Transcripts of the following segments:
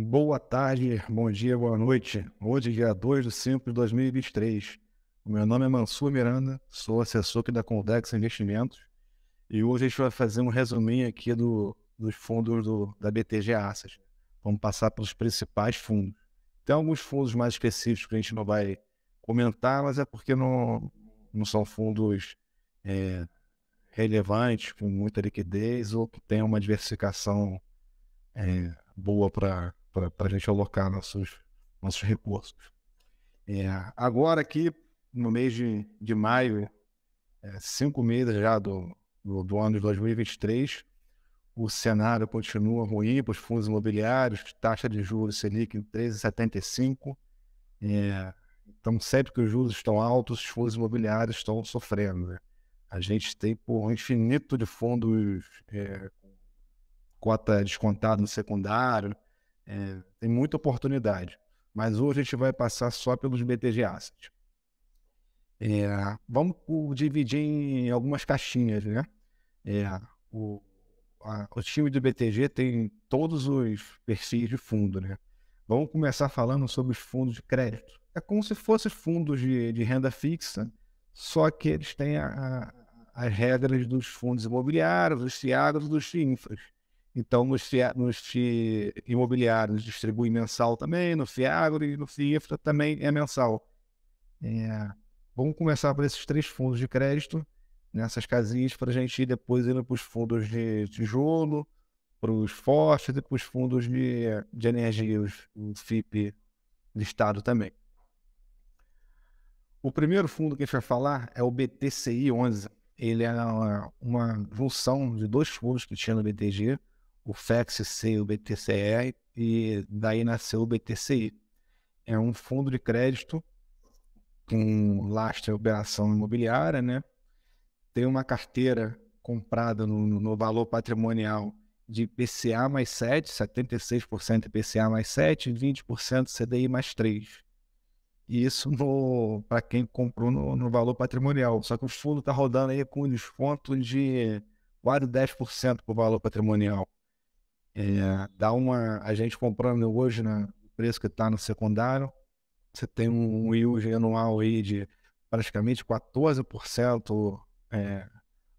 Boa tarde, bom dia, boa noite. Hoje, é dia 2 de 5 de 2023. O meu nome é Mansur Miranda, sou assessor aqui da Condex Investimentos e hoje a gente vai fazer um resuminho aqui do, dos fundos do, da BTG Assets. Vamos passar pelos principais fundos. Tem alguns fundos mais específicos que a gente não vai comentar, mas é porque não, não são fundos é, relevantes, com muita liquidez ou que tem uma diversificação é, boa para para a gente alocar nossos, nossos recursos. É, agora aqui, no mês de, de maio, é, cinco meses já do, do, do ano de 2023, o cenário continua ruim para os fundos imobiliários, taxa de juros Selic em 13,75. É, então, sempre que os juros estão altos, os fundos imobiliários estão sofrendo. Né? A gente tem por um infinito de fundos é, cota descontada no secundário, é, tem muita oportunidade, mas hoje a gente vai passar só pelos BTG Asset. É, vamos dividir em algumas caixinhas, né? É, o, a, o time do BTG tem todos os perfis de fundo, né? Vamos começar falando sobre os fundos de crédito. É como se fossem fundos de, de, renda fixa, só que eles têm a, a, as regras dos fundos imobiliários, dos e dos CINFAs. Então, nos, FII, nos imobiliários distribui mensal também, no FIAGRO e no FIIFRA também é mensal. É, vamos começar por esses três fundos de crédito, nessas né, casinhas, para a gente ir depois indo para os fundos de tijolo, para os fortes e para os fundos de, de energia, os, o FIP de Estado também. O primeiro fundo que a gente vai falar é o BTCI 11. Ele é uma, uma junção de dois fundos que tinha no BTG, o FEXC, o BTCR, e daí nasceu o BTCI. É um fundo de crédito com lastre operação imobiliária, né? Tem uma carteira comprada no, no valor patrimonial de PCA mais 7, 76% PCA mais 7, 20% CDI mais 3. E isso para quem comprou no, no, valor patrimonial. Só que o fundo está rodando aí com desconto de quase 10% para o valor patrimonial. É, dá uma. A gente comprando hoje, né? O preço que está no secundário, você tem um, yield anual aí de praticamente 14% é,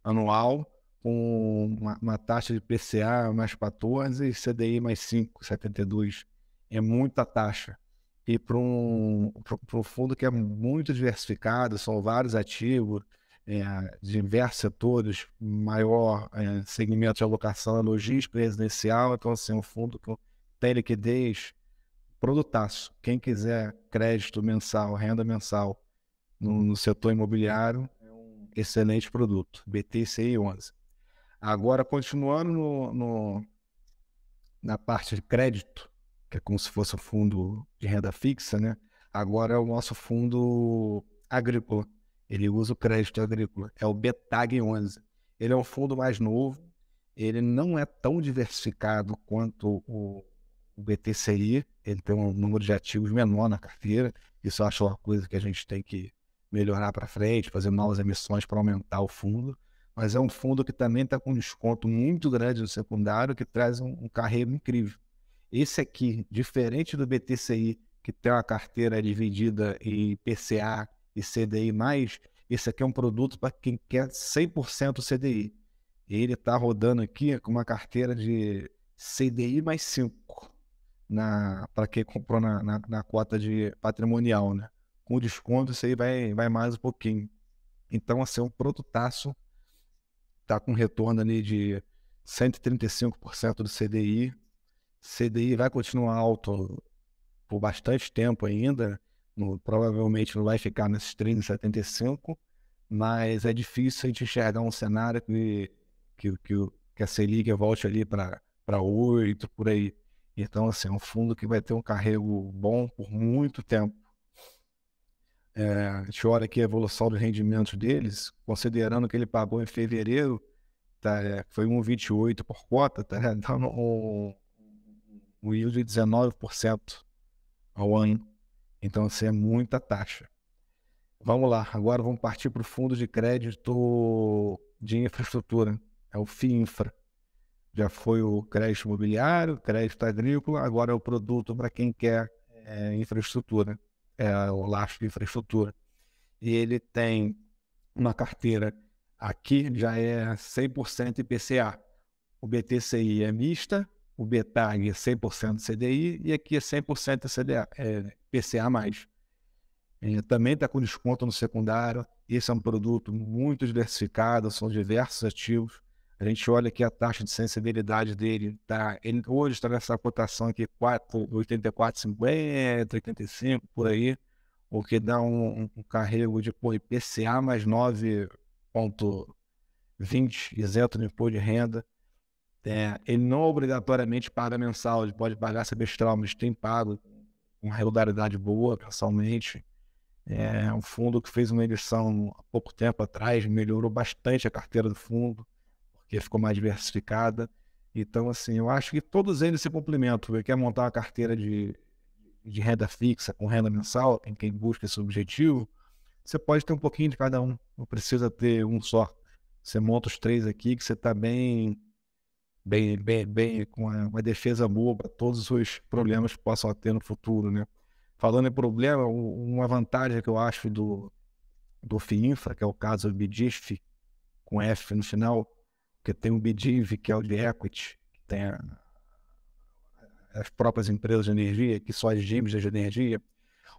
anual, com uma, uma, taxa de PCA mais 14% e CDI mais 5,72%. É muita taxa. E para um, um fundo que é muito diversificado, são vários ativos, é, diversos setores, maior é, segmento de alocação é logística residencial, então assim, um fundo que tem liquidez, produtaço. Quem quiser crédito mensal, renda mensal no, no setor imobiliário, é um excelente produto, BTCI 11. Agora, continuando no, no, na parte de crédito, que é como se fosse um fundo de renda fixa, né? agora é o nosso fundo agrícola ele usa o crédito agrícola, é o Betag 11. Ele é um fundo mais novo, ele não é tão diversificado quanto o, o BTCI, ele tem um número de ativos menor na carteira. Isso eu acho uma coisa que a gente tem que melhorar para frente, fazer novas emissões para aumentar o fundo. Mas é um fundo que também está com um desconto muito grande no secundário, que traz um, um carrego incrível. Esse aqui, diferente do BTCI, que tem uma carteira dividida em PCA, e CDI+, esse aqui é um produto para quem quer 100% CDI. Ele está rodando aqui com uma carteira de CDI mais 5 para quem comprou na, na, na, cota de patrimonial, né? Com desconto, isso aí vai, vai mais um pouquinho. Então, assim, é um produtaço. Está com retorno ali de 135% do CDI. CDI vai continuar alto por bastante tempo ainda no, provavelmente não vai ficar nesses 3,75, mas é difícil a gente enxergar um cenário que, que, que, que a Selic volte ali para 8, por aí. Então, assim, é um fundo que vai ter um carrego bom por muito tempo. É, a gente olha aqui a evolução dos rendimentos deles, considerando que ele pagou em fevereiro, tá, é, foi 1,28 por cota, tá dando um, um yield de 19% ao ano. Então, isso é muita taxa. Vamos lá, agora vamos partir para o fundo de crédito de infraestrutura, é o FIINFRA. Já foi o crédito imobiliário, crédito agrícola, agora é o produto para quem quer é, infraestrutura, é o laço de infraestrutura. E ele tem uma carteira aqui, já é 100% IPCA. O BTCI é mista, o Betag é 100% CDI e aqui é 100% CDA, é, PCA+. É mais é, também está com desconto no secundário. Esse é um produto muito diversificado, são diversos ativos. A gente olha aqui a taxa de sensibilidade dele. Tá, ele hoje está nessa cotação aqui 84,50, 85, por aí, o que dá um, um carrego de pô, IPCA mais 9,20, isento no imposto de renda. É, ele não obrigatoriamente paga mensal, ele pode pagar semestral, mas tem pago com regularidade boa, mensalmente. É um fundo que fez uma edição há pouco tempo atrás, melhorou bastante a carteira do fundo, porque ficou mais diversificada. Então, assim, eu acho que todos eles se complementam. Quem quer montar uma carteira de, de renda fixa com renda mensal, em quem busca esse objetivo, você pode ter um pouquinho de cada um, não precisa ter um só. Você monta os três aqui que você está bem bem, bem, bem com uma, uma defesa boa para todos os problemas que possam ter no futuro, né? Falando em problema, uma vantagem que eu acho do, do FIINFRA, que é o caso do BDIF, com F no final, porque tem o BDIV, que é o de equity, que tem a, as próprias empresas de energia, que são as GIMs de energia.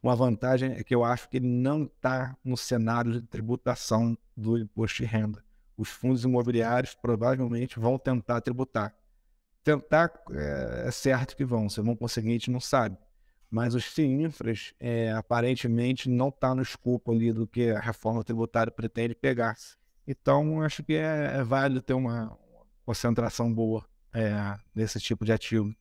Uma vantagem é que eu acho que ele não está no cenário de tributação do imposto de renda os fundos imobiliários provavelmente vão tentar tributar. Tentar é, é certo que vão, se vão conseguir, a gente não sabe. Mas os CINFRAs, é, eh, aparentemente, não está no escopo ali do que a reforma tributária pretende pegar. Então, acho que é, é válido ter uma concentração boa é, nesse tipo de ativo.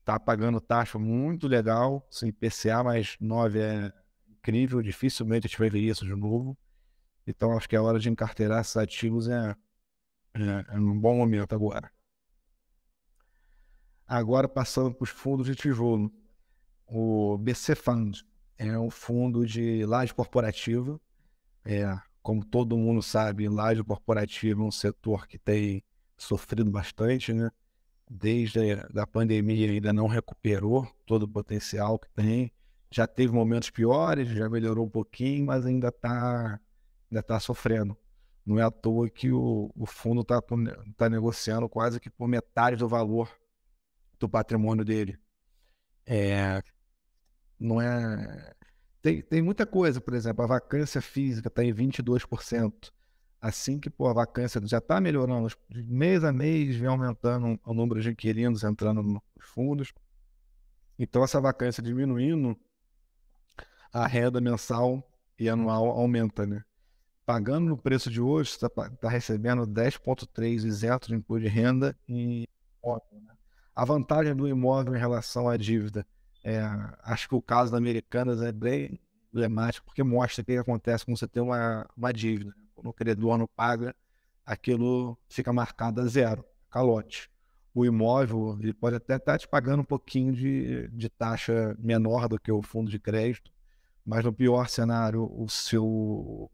Está pagando taxa muito legal, sem IPCA mais 9 é incrível, dificilmente a gente vai ver isso de novo. Então acho que a hora de encarteirar esses ativos é, é, é um bom momento agora. Agora passando para os fundos de tijolo. O BC Fund é um fundo de laje corporativa. É, como todo mundo sabe, laje corporativa é um setor que tem sofrido bastante, né? Desde a pandemia ainda não recuperou todo o potencial que tem. Já teve momentos piores, já melhorou um pouquinho, mas ainda está ainda está sofrendo. Não é à toa que o, o fundo está tá negociando quase que por metade do valor do patrimônio dele. É, não é. Tem, tem muita coisa, por exemplo, a vacância física está em 22%. Assim que pô, a vacância já está melhorando, mês a mês vem aumentando o número de inquilinos entrando nos fundos. Então, essa vacância diminuindo, a renda mensal e anual aumenta, né? pagando no preço de hoje, você está tá recebendo 10,3% isento de imposto de renda e imóvel. né? A vantagem do imóvel em relação à dívida, é, acho que o caso da Americanas é bem emblemático, porque mostra o que acontece quando você tem uma, uma dívida. Né? Quando o credor não paga, aquilo fica marcado a zero, calote. O imóvel ele pode até estar tá te pagando um pouquinho de, de taxa menor do que o fundo de crédito, mas no pior cenário, o seu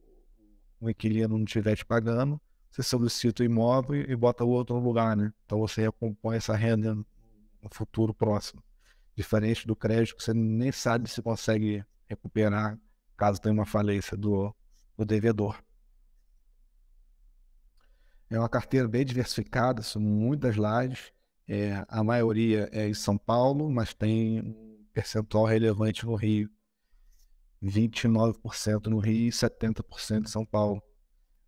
o inquilino não estiver te pagando, você solicita o imóvel e bota o outro lugar, né? Então você recompõe essa renda no futuro próximo. Diferente do crédito, você nem sabe se consegue recuperar caso tenha uma falência do, do devedor. É uma carteira bem diversificada, são muitas lajes. É, a maioria é em São Paulo, mas tem um percentual relevante no Rio. 29% no Rio e 70% em São Paulo.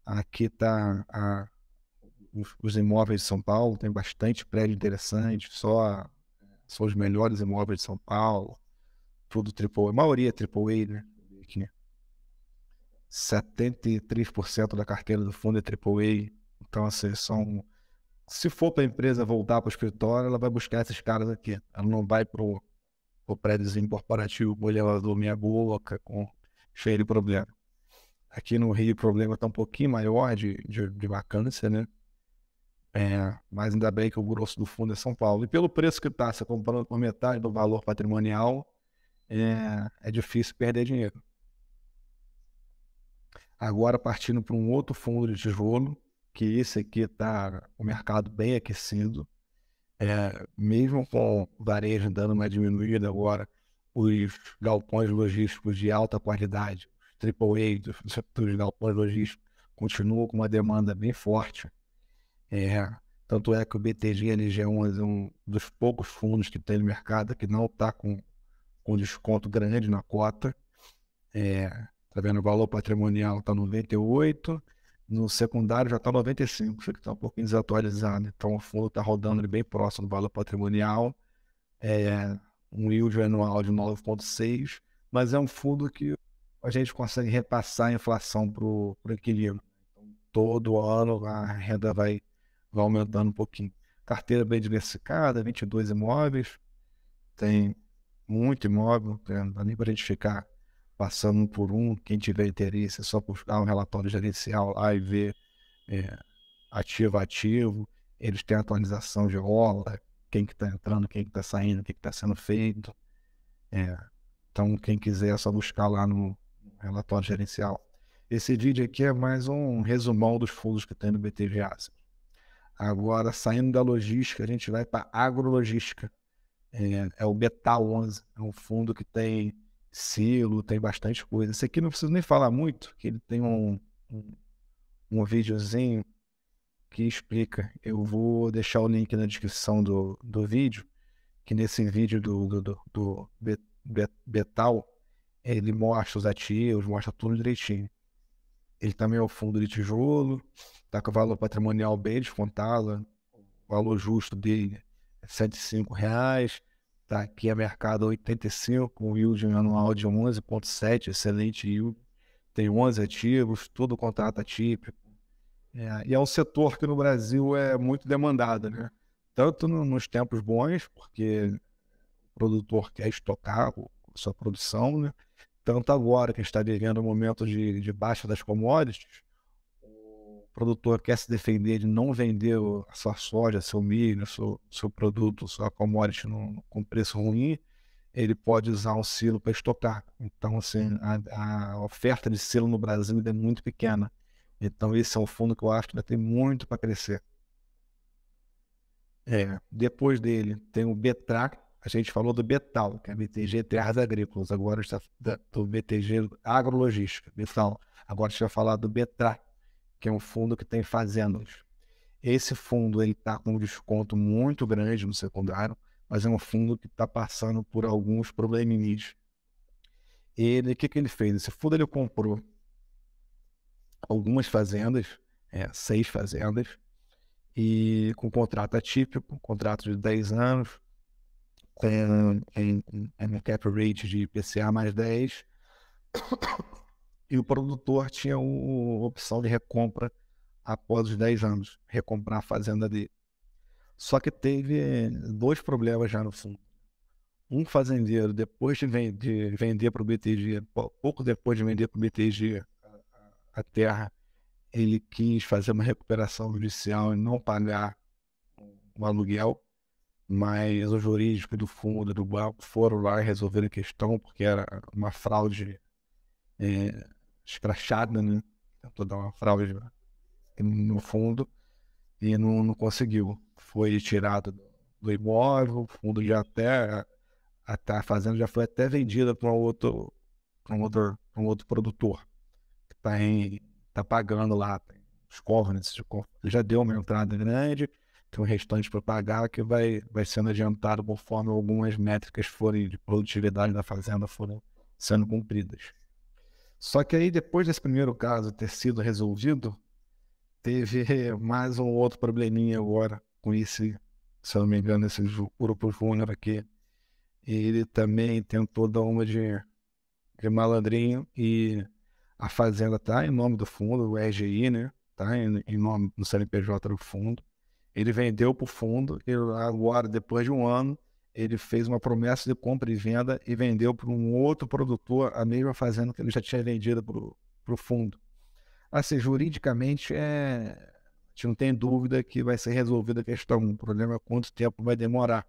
Aqui está a, os, os, imóveis de São Paulo, tem bastante prédio interessante, só são os melhores imóveis de São Paulo, tudo triple a maioria é AAA, né? Aqui. 73% da carteira do fundo é A. Então, assim, são. Se for para a empresa voltar para o escritório, ela vai buscar esses caras aqui. Ela não vai para o o prédiozinho corporativo do minha boca, com cheio de problema. Aqui no Rio o problema está um pouquinho maior de, de, de vacância, né? É, mas ainda bem que o grosso do fundo é São Paulo. E pelo preço que está, se comprando com metade do valor patrimonial, é, é difícil perder dinheiro. Agora partindo para um outro fundo de tijolo, que esse aqui está o mercado bem aquecido, é, mesmo com o varejo dando uma diminuída agora, os galpões logísticos de alta qualidade, AAA dos, dos galpões logísticos, continuam com uma demanda bem forte. É, tanto é que o BTG NG11 é um dos poucos fundos que tem no mercado que não está com, com desconto grande na cota. É, tá vendo? O valor patrimonial está 98 no secundário já está 95, isso aqui está um pouquinho desatualizado. Então o fundo está rodando bem próximo do valor patrimonial. É um yield anual de 9,6, mas é um fundo que a gente consegue repassar a inflação para o equilíbrio. Então, todo ano a renda vai, vai aumentando um pouquinho. Carteira bem diversificada, 22 imóveis, tem muito imóvel, não dá nem para a gente ficar passando por um. Quem tiver interesse, é só buscar um relatório gerencial lá e ver é, ativo ativo. Eles têm atualização de rola quem que está entrando, quem que está saindo, o que está sendo feito. É, então, quem quiser, é só buscar lá no relatório gerencial. Esse vídeo aqui é mais um resumão dos fundos que tem no BTG Asset. Agora, saindo da logística, a gente vai para agrologística. É, é o Beta 11, é um fundo que tem selo, tem bastante coisa. Esse aqui não preciso nem falar muito, que ele tem hum. um, um, um videozinho que explica. Eu vou deixar o link na descrição do, do vídeo, que nesse vídeo do, do, do, do Betal, ele mostra os ativos, mostra tudo direitinho. Ele também é o fundo de tijolo, tá com o valor patrimonial bem descontado, o valor justo dele é R$ reais Tá aqui a mercado 85, um yield anual de 11,7, excelente yield. Tem 11 ativos, tudo contrato atípico. É, e é um setor que no Brasil é muito demandado, né? Tanto no, nos tempos bons, porque o produtor quer estocar sua produção, né? Tanto agora que está vivendo um momento de, de baixa das commodities, produtor quer se defender de não vender uhum. a sua soja, seu milho, seu, seu produto, sua commodity no, com preço ruim, ele pode usar um selo para estocar. Então, assim, uhum. a, a, oferta de selo no Brasil é muito pequena. Então, esse é um fundo que eu acho que ainda tem muito para crescer. É. Depois dele, tem o Betrac. A gente falou do Betal, que é BTG Terras Agrícolas. Agora a gente está do BTG Agrologística. Betal. Agora a gente vai falar do Betrac que é um fundo que tem fazendas. Esse fundo ele está com um desconto muito grande no secundário, mas é um fundo que está passando por alguns probleminhas. Ele, o que, que ele fez? Esse fundo ele comprou algumas fazendas, é, seis fazendas, e com contrato atípico, contrato de 10 anos, com um é, cap rate de IPCA mais 10, e o produtor tinha uma opção de recompra após os 10 anos, recomprar a fazenda dele. Só que teve dois problemas já no fundo. Um fazendeiro, depois de, vender, vender para o BTG, pouco depois de vender para o BTG a terra, ele quis fazer uma recuperação judicial e não pagar o aluguel, mas os jurídico do fundo, do banco, foram lá e resolveram a questão, porque era uma fraude é, escrachada, né? Tentou dar uma fraude no fundo e não, não conseguiu. Foi tirado do imóvel, o fundo já até a, fazenda já foi até vendida para um outro, para um outro, para um outro produtor que está em tá pagando lá os covenants, já deu uma entrada grande, tem um restante para pagar que vai, vai sendo adiantado conforme algumas métricas forem de produtividade da fazenda forem sendo cumpridas. Só que aí, depois desse primeiro caso ter sido resolvido, teve mais um outro probleminha agora com esse, se eu não me engano, esse grupo Júnior aqui. E ele também tentou dar uma de, de malandrinho e a fazenda tá em nome do fundo, o RGI, né? Tá em, em nome do CNPJ do fundo. Ele vendeu pro fundo e agora, depois de um ano, ele fez uma promessa de compra e venda e vendeu para um outro produtor a mesma fazenda que ele já tinha vendido para o fundo. Assim, juridicamente, é... a gente não tem dúvida que vai ser resolvida a questão. O problema é quanto tempo vai demorar.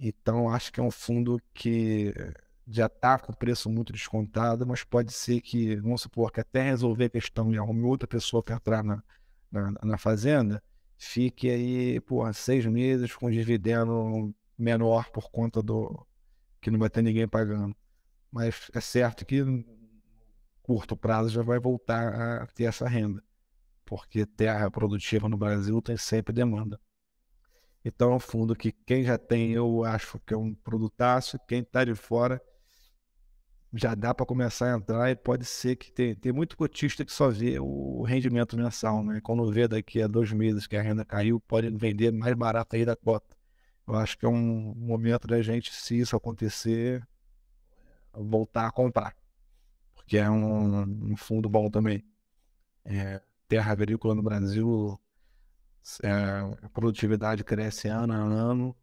Então, acho que é um fundo que já está com preço muito descontado, mas pode ser que, vamos supor, que até resolver a questão e arrume outra pessoa para entrar na, na, na fazenda, fique aí por seis meses com dividendo menor por conta do que não vai ter ninguém pagando. Mas é certo que no curto prazo já vai voltar a ter essa renda, porque terra produtiva no Brasil tem sempre demanda. Então é um fundo que quem já tem, eu acho que é um produtaço, quem está de fora já dá para começar a entrar e pode ser que tem, tem muito cotista que só vê o rendimento mensal, né? Quando vê daqui a dois meses que a renda caiu, pode vender mais barato aí da cota. Eu acho que é um momento da gente, se isso acontecer, voltar a comprar. Porque é um, um fundo bom também. É, terra agrícola no Brasil, é, a produtividade cresce ano a ano.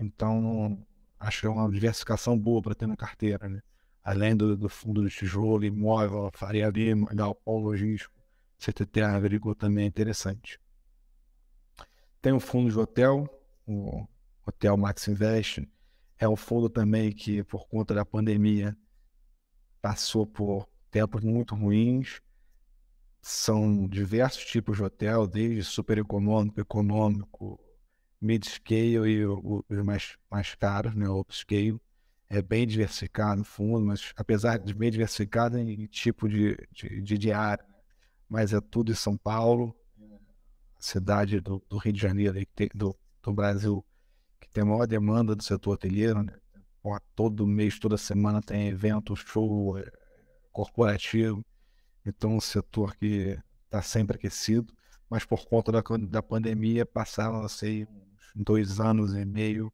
Então, acho que é uma diversificação boa para ter na carteira, né? Além do, do fundo de tijolo, imóvel, faria lima, galpão logístico, você ter terra agrícola também é interessante. Tem o fundo de hotel, o Hotel Max Invest. É um fundo também que, por conta da pandemia, passou por tempos muito ruins. São diversos tipos de hotel, desde super econômico, econômico, mid-scale e os mais, mais caros, né, o upscale. É bem diversificado o fundo, mas apesar de bem diversificado é em tipo de, de, de diário, mas é tudo em São Paulo, cidade do, do Rio de Janeiro, do, do Brasil tem a maior demanda do setor hoteleiro, né? todo mês, toda semana tem evento, show eh, corporativo. Então, um setor que está sempre aquecido, mas por conta da, da pandemia passaram, sei, dois anos e meio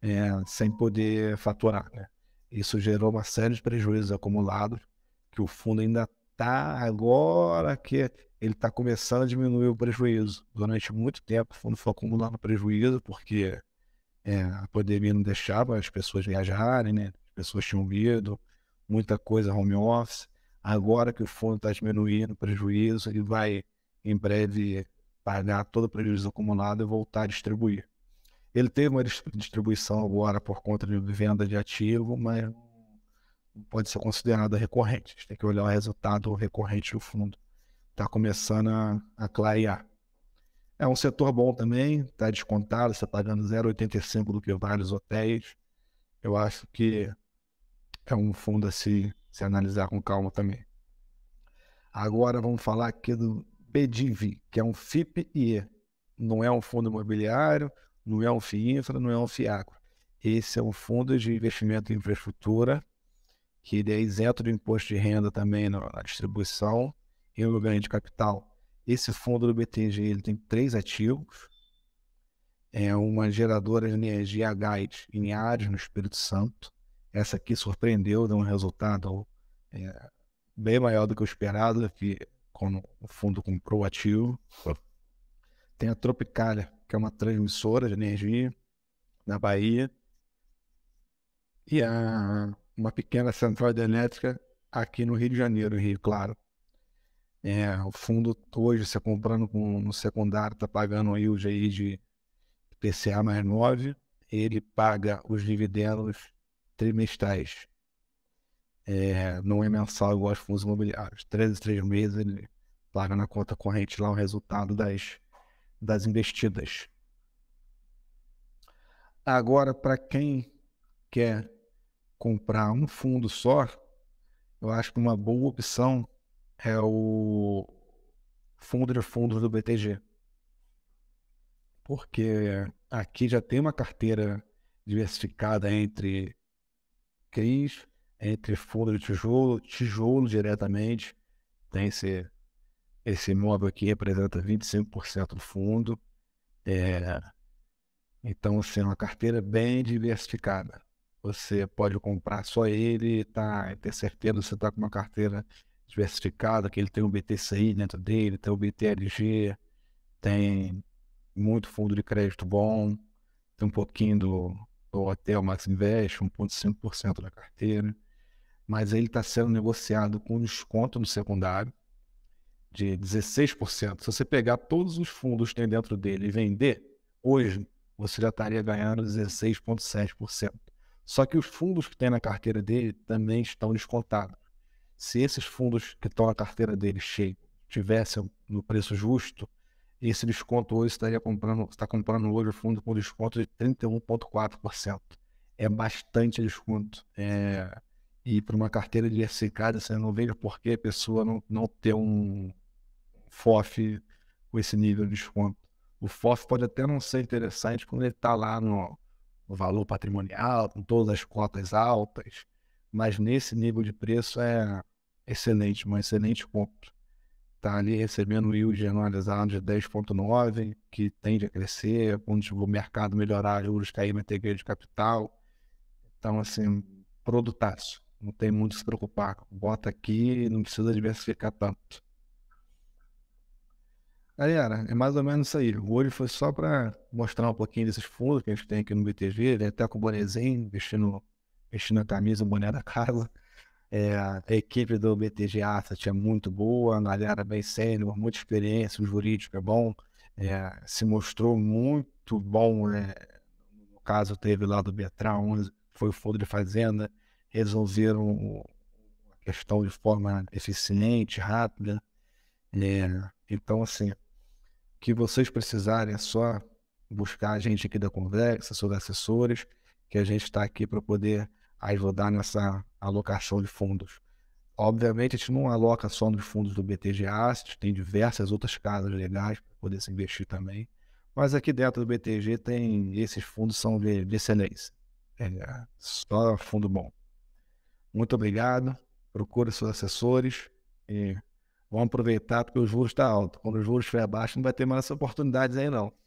é, sem poder faturar. Né? Isso gerou uma série de prejuízos acumulados que o fundo ainda está agora que ele está começando a diminuir o prejuízo. Durante muito tempo o fundo foi acumulando prejuízo porque é, a pandemia não deixava as pessoas viajarem, né? As pessoas tinham medo, muita coisa home office. Agora que o fundo está diminuindo o prejuízo, ele vai em breve pagar todo o prejuízo acumulado e voltar a distribuir. Ele teve uma distribuição agora por conta de venda de ativo, mas não pode ser considerada recorrente. A gente tem que olhar o resultado recorrente do fundo. Está começando a, a clarear. É um setor bom também, está descontado, você está pagando 0,85 do que vários hotéis. Eu acho que é um fundo a se, se analisar com calma também. Agora vamos falar aqui do BDIV, que é um fip Não é um fundo imobiliário, não é um FIINFRA, não é um FIACRO. Esse é um fundo de investimento em infraestrutura, que ele é isento do imposto de renda também na distribuição e no ganho de capital. Esse fundo do BTG ele tem três ativos. É uma geradora de energia a em Ares, no Espírito Santo. Essa aqui surpreendeu, deu um resultado é, bem maior do que o esperado, que quando o fundo comprou o ativo. Tem a Tropicália, que é uma transmissora de energia na Bahia. E a, uma pequena central elétrica aqui no Rio de Janeiro, Rio Claro. É, o fundo hoje, você comprando com, no secundário, está pagando aí o GI de PCA mais 9, ele paga os dividendos trimestrais. É, não é mensal igual aos fundos imobiliários. Três e três meses ele paga na conta corrente lá o resultado das, das investidas. Agora, para quem quer comprar um fundo só, eu acho que uma boa opção é o fundo de fundos do BTG. Porque aqui já tem uma carteira diversificada entre CRIs, entre fundo de tijolo, tijolo diretamente. Tem esse, esse imóvel aqui representa 25% do fundo. É, então, assim, é uma carteira bem diversificada. Você pode comprar só ele tá, e tá, ter certeza que você está com uma carteira diversificada, que ele tem o BTCI dentro dele, tem o BTLG, tem muito fundo de crédito bom, tem um pouquinho do, do hotel Max Invest, 1,5% da carteira, mas ele está sendo negociado com desconto no secundário de 16%. Se você pegar todos os fundos que tem dentro dele e vender, hoje você já estaria ganhando 16,7%. Só que os fundos que tem na carteira dele também estão descontados se esses fundos que estão na carteira deles cheios tivessem no preço justo, esse desconto hoje estaria comprando, está comprando hoje o fundo com desconto de 31,4%. É bastante desconto. É, e para uma carteira diversificada, você assim, não vejo por que a pessoa não, não ter um FOF com esse nível de desconto. O FOF pode até não ser interessante quando ele está lá no valor patrimonial, com todas as cotas altas, mas nesse nível de preço é excelente, um excelente ponto. Está ali recebendo yield anualizado de 10,9, que tende a crescer, quando o mercado melhorar, juros caírem, vai ter ganho de capital. Então, assim, produtaço. Não tem muito que se preocupar. Bota aqui, não precisa diversificar tanto. Galera, é mais ou menos isso aí. Hoje foi só para mostrar um pouquinho desses fundos que a gente tem aqui no BTG, né? até com o Bonezinho, investindo vestindo a camisa, o boné da casa, É, a equipe do BTG Asset é muito boa, a galera bem sênior, muita experiência, o jurídico é bom, é, se mostrou muito bom. Né? No caso, teve lá do Betral foi o Fundo de Fazenda, resolveram a questão de forma eficiente, rápida. É, então, assim, o que vocês precisarem é só buscar a gente aqui da conversa, sobre assessores que a gente está aqui para poder ajudar nessa alocação de fundos. Obviamente, a gente não aloca só nos fundos do BTG Assets, tem diversas outras casas legais para poder se investir também. Mas aqui dentro do BTG tem esses fundos são de, de excelência. É, só fundo bom. Muito obrigado. Procure seus assessores e vamos aproveitar porque o juros está alto. Quando o juros estiver abaixo não vai ter mais oportunidades aí não.